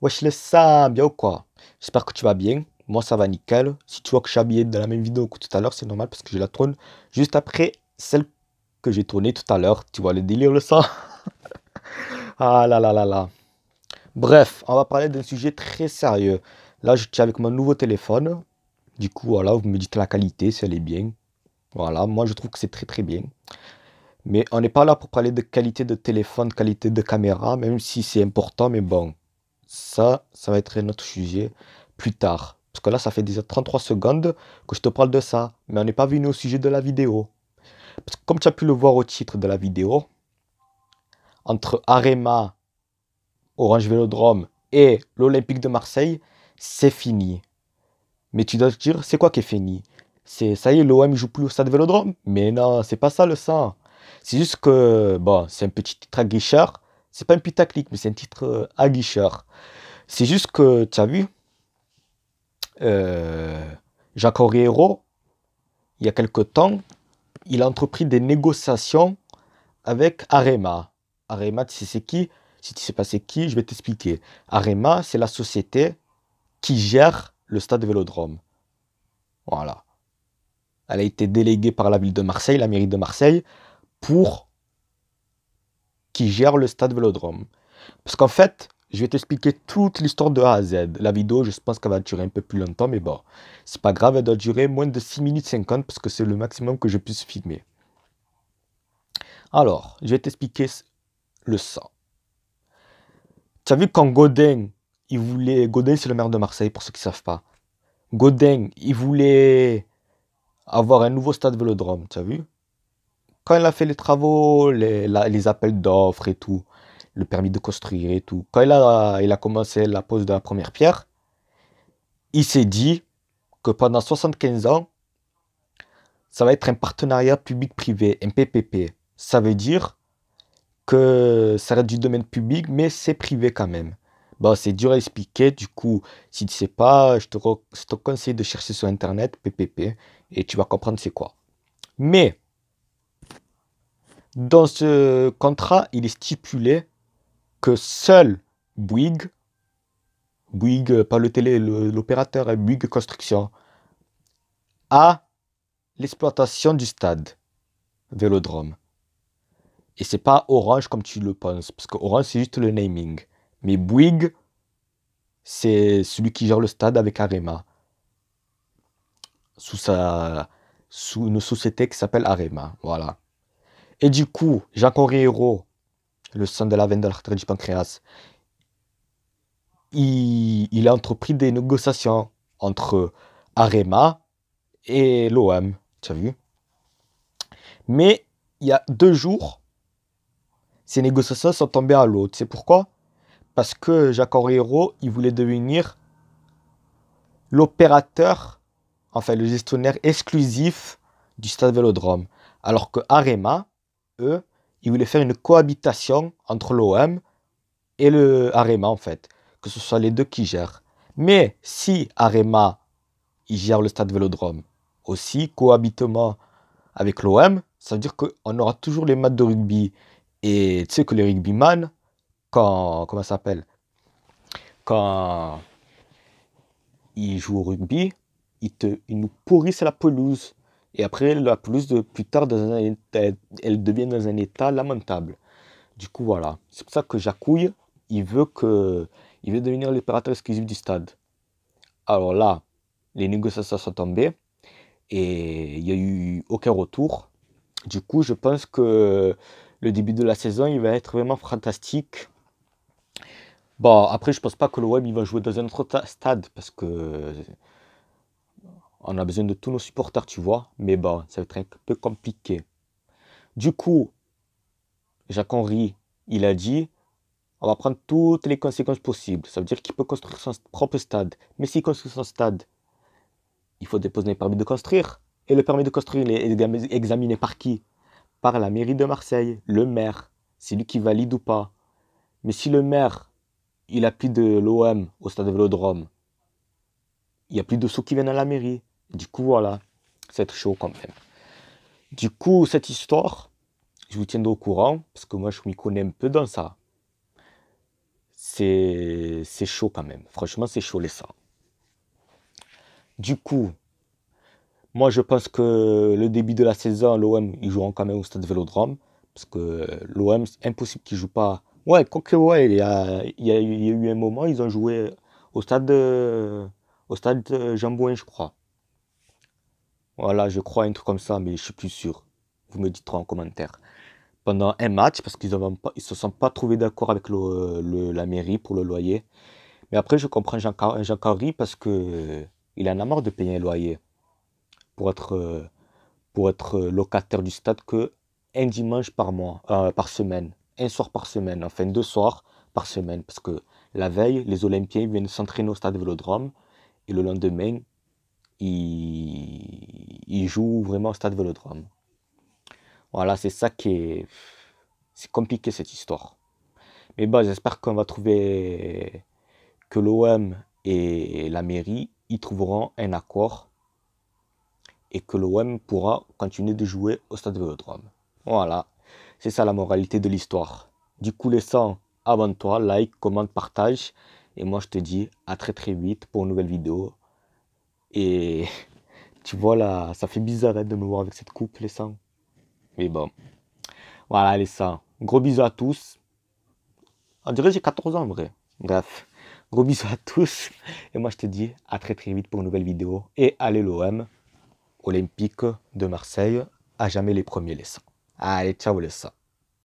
Wesh le Sam, bien ou quoi J'espère que tu vas bien. Moi ça va nickel. Si tu vois que je suis habillé dans la même vidéo que tout à l'heure, c'est normal parce que je la tourne juste après celle que j'ai tournée tout à l'heure. Tu vois le délire le sang Ah là là là là. Bref, on va parler d'un sujet très sérieux. Là je tiens avec mon nouveau téléphone. Du coup voilà, vous me dites la qualité, si elle est bien. Voilà, moi je trouve que c'est très très bien. Mais on n'est pas là pour parler de qualité de téléphone, qualité de caméra, même si c'est important, mais bon. Ça, ça va être notre sujet plus tard. Parce que là, ça fait déjà 33 secondes que je te parle de ça. Mais on n'est pas venu au sujet de la vidéo. Parce que comme tu as pu le voir au titre de la vidéo, entre Arema, Orange Vélodrome et l'Olympique de Marseille, c'est fini. Mais tu dois te dire, c'est quoi qui est fini C'est ça y est, l'OM joue plus au stade Vélodrome Mais non, c'est pas ça le sang. C'est juste que, bon, c'est un petit titre à guichard, c'est pas un putaclic, mais c'est un titre euh, aguicheur. C'est juste que, tu as vu, euh, Jacques Oriero, il y a quelque temps, il a entrepris des négociations avec Arema. Arema, tu sais c'est qui Si tu sais pas c'est qui, je vais t'expliquer. Arema, c'est la société qui gère le stade Vélodrome. Voilà. Elle a été déléguée par la ville de Marseille, la mairie de Marseille, pour qui gère le stade Vélodrome. Parce qu'en fait, je vais t'expliquer toute l'histoire de A à Z. La vidéo, je pense qu'elle va durer un peu plus longtemps, mais bon, c'est pas grave, elle doit durer moins de 6 minutes 50 parce que c'est le maximum que je puisse filmer. Alors, je vais t'expliquer le sang. Tu as vu quand Godin, il voulait. Godin, c'est le maire de Marseille, pour ceux qui savent pas. Godin, il voulait avoir un nouveau stade vélodrome, tu as vu quand il a fait les travaux, les, appels d'offres et tout, le permis de construire et tout, quand il a, il a commencé la pose de la première pierre, il s'est dit que pendant 75 ans, ça va être un partenariat public-privé, un PPP. Ça veut dire que ça reste du domaine public, mais c'est privé quand même. Bon, c'est dur à expliquer, du coup, si tu ne sais pas, je te, je te conseille de chercher sur Internet PPP et tu vas comprendre c'est quoi. Mais dans ce contrat, il est stipulé que seul Bouygues, Bouygues, euh, pas le télé, l'opérateur, hein, Bouygues Construction, a l'exploitation du stade Vélodrome. Et c'est pas Orange comme tu le penses, parce que Orange c'est juste le naming. Mais Bouygues, c'est celui qui gère le stade avec Arema, sous, sous une société qui s'appelle Arema. Voilà. Et du coup, Jacques Hérault, le son de la veine de l'artère du pancréas, il, a entrepris des négociations entre Arema et l'OM. Tu as vu Mais il y a deux jours, ces négociations sont tombées à l'eau. C'est pourquoi Parce que Jacques Hérault, il voulait devenir l'opérateur, enfin le gestionnaire exclusif du stade Vélodrome. Alors que Arema, eux, ils voulaient faire une cohabitation entre l'OM et le Arema, e en fait. Que ce soit les deux qui gèrent. Mais si Arema, e il gère le stade Vélodrome, aussi cohabitement avec l'OM, ça veut dire qu'on aura toujours les matchs de rugby. Et tu sais que les rugbyman, quand. Comment ça s'appelle Quand ils jouent au rugby, ils, te, ils nous pourrissent la pelouse. Et après, la de plus tard, elle, devient dans un état lamentable. Du coup, voilà. C'est pour ça que Jacouille, il veut, que, il veut devenir l'opérateur exclusif du stade. Alors là, les négociations sont tombées et il n'y a eu aucun retour. Du coup, je pense que le début de la saison, il va être vraiment fantastique. Bon, après, je pense pas que le web il va jouer dans un autre stade parce que on a besoin de tous nos supporters, tu vois. Mais bon, ça va être un peu compliqué. Du coup, Jacques Henry, il a dit on va prendre toutes les conséquences possibles. Ça veut dire qu'il peut construire son propre stade. Mais s'il construit son stade, il faut déposer un permis de construire. Et le permis de construire, il est examiné par qui Par la mairie de Marseille, le maire. C'est lui qui valide ou pas. Mais si le maire, il plus de l'OM au stade de Vélodrome, il n'y a plus de sous qui viennent à la mairie. Du coup, voilà, c'est chaud quand même. Du coup, cette histoire, je vous tiendrai au courant, parce que moi, je m'y connais un peu dans ça. C'est chaud quand même. Franchement, c'est chaud les sangs. Du coup, moi, je pense que le début de la saison, l'OM, ils joueront quand même au stade Vélodrome. Parce que l'OM, c'est impossible qu'ils ne jouent pas. Ouais, quoique, ouais, il y, a, eu un moment, ils ont joué au stade, au stade Jean je crois. Voilà, je crois un truc comme ça, mais je suis plus sûr. Vous me dites en commentaire. Pendant un match, parce qu'ils ne se sont pas trouvés d'accord avec la mairie pour le loyer. Mais après, je comprends Jean, Jean parce que il en a marre de payer un loyer pour être, locataire du stade que un dimanche par mois, euh, par semaine, un soir par semaine, enfin deux soirs par semaine, parce que la veille, les Olympiens viennent s'entraîner au stade Vélodrome et le lendemain, il, joue vraiment au stade Vélodrome. Voilà, c'est ça qui est. C'est compliqué cette histoire. Mais bon, j'espère qu'on va trouver que l'OM et la mairie y trouveront un accord et que l'OM pourra continuer de jouer au stade Vélodrome. Voilà, c'est ça la moralité de l'histoire. Du coup, laissant avant toi, like, commente, partage. Et moi, je te dis à très très vite pour une nouvelle vidéo et tu vois là, ça fait bizarre hein, de me voir avec cette coupe, les sangs. Mais bon. Voilà, les sangs. Gros bisous à tous. On dirait que j'ai 14 ans en vrai. Bref. Gros bisous à tous. Et moi, je te dis à très très vite pour une nouvelle vidéo. Et allez l'OM olympique de Marseille. À jamais les premiers, les sangs. Allez, ciao les sangs.